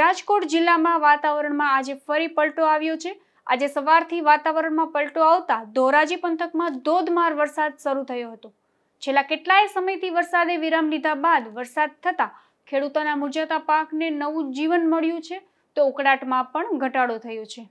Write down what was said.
રાજકોટ જિલ્લામાં વાતાવરણમાં આજે ફરી પલટો આવ્યો છે આજે સવારથી વાતાવરણમાં પલટો આવતા ધોરાજી પંથકમાં ધોધમાર વરસાદ શરૂ થયો હતો છેલ્લા કેટલાય સમયથી વરસાદે વિરામ લીધા બાદ વરસાદ થતાં ખેડૂતોના મુરઝાતા પાકને નવું જીવન મળ્યું છે તો ઉકળાટમાં પણ ઘટાડો થયો છે